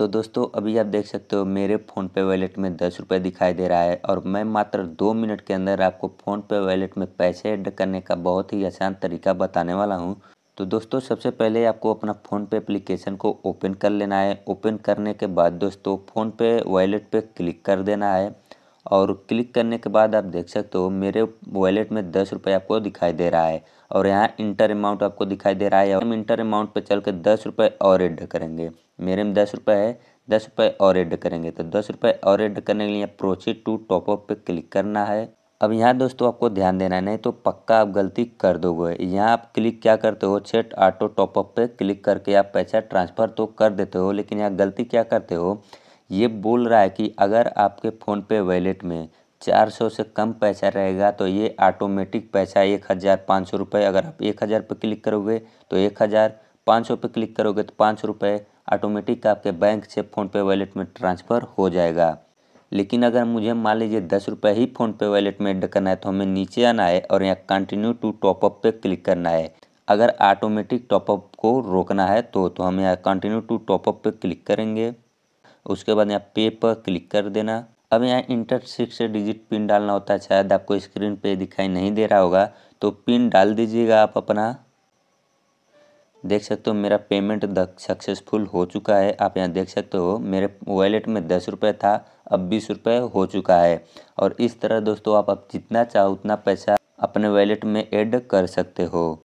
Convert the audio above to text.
तो दोस्तों अभी आप देख सकते हो मेरे फ़ोनपे वैलेट में दस रुपये दिखाई दे रहा है और मैं मात्र दो मिनट के अंदर आपको फ़ोनपे वॉलेट में पैसे ऐड करने का बहुत ही आसान तरीका बताने वाला हूँ तो दोस्तों सबसे पहले आपको अपना फ़ोनपे एप्लीकेशन को ओपन कर लेना है ओपन करने के बाद दोस्तों फ़ोनपे वॉलेट पे क्लिक कर देना है और क्लिक करने के बाद आप देख सकते हो मेरे वॉलेट में दस रुपये आपको दिखाई दे रहा है और यहाँ इंटर अमाउंट आपको दिखाई दे रहा है हम इंटर अमाउंट पर चल कर दस रुपये और एड करेंगे मेरे में दस रुपये है दस रुपये और एड करेंगे तो दस रुपये और एड करने के लिए प्रोसीड टू टॉपअप पर क्लिक करना है अब यहाँ दोस्तों आपको ध्यान देना है नहीं तो पक्का आप गलती कर दोगे यहाँ आप क्लिक क्या करते हो छठ ऑटो टॉपअप पर क्लिक करके आप पैसा ट्रांसफ़र तो कर देते हो लेकिन यहाँ गलती क्या करते हो ये बोल रहा है कि अगर आपके फ़ोनपे वैलेट में चार सौ से कम पैसा रहेगा तो ये ऑटोमेटिक पैसा एक हज़ार पाँच सौ रुपये अगर आप एक हज़ार पर क्लिक करोगे तो एक हज़ार पाँच सौ पर क्लिक करोगे तो पाँच सौ रुपये ऑटोमेटिक आपके बैंक से फ़ोनपे वैलेट में ट्रांसफ़र हो जाएगा लेकिन अगर मुझे मान लीजिए दस रुपये ही फ़ोनपे वैलेट में एड करना है तो हमें नीचे आना है और यहाँ कंटिन्यू टू टॉपअप पे क्लिक करना है अगर ऑटोमेटिक टॉपअप को रोकना है तो तो हम यहाँ कंटिन्यू टू टॉपअप पर क्लिक करेंगे उसके बाद यहाँ पे पर क्लिक कर देना अब यहाँ इंटर सिक्स डिजिट पिन डालना होता है शायद आपको स्क्रीन पे दिखाई नहीं दे रहा होगा तो पिन डाल दीजिएगा आप अपना देख सकते हो मेरा पेमेंट सक्सेसफुल हो चुका है आप यहाँ देख सकते हो मेरे वॉलेट में दस रुपये था अब बीस रुपये हो चुका है और इस तरह दोस्तों आप, आप जितना चाहो उतना पैसा अपने वॉलेट में ऐड कर सकते हो